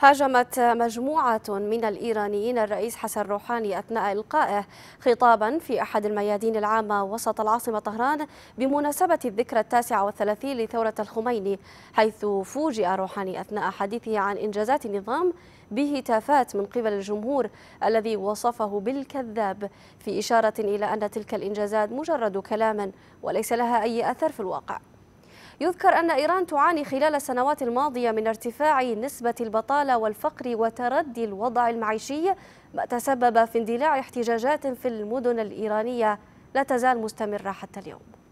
هاجمت مجموعة من الإيرانيين الرئيس حسن روحاني أثناء إلقائه خطابا في أحد الميادين العامة وسط العاصمة طهران بمناسبة الذكرى التاسعة والثلاثين لثورة الخميني حيث فوجئ روحاني أثناء حديثه عن إنجازات النظام بهتافات من قبل الجمهور الذي وصفه بالكذاب في إشارة إلى أن تلك الإنجازات مجرد كلام وليس لها أي أثر في الواقع يذكر أن إيران تعاني خلال السنوات الماضية من ارتفاع نسبة البطالة والفقر وتردي الوضع المعيشي ما تسبب في اندلاع احتجاجات في المدن الإيرانية لا تزال مستمرة حتى اليوم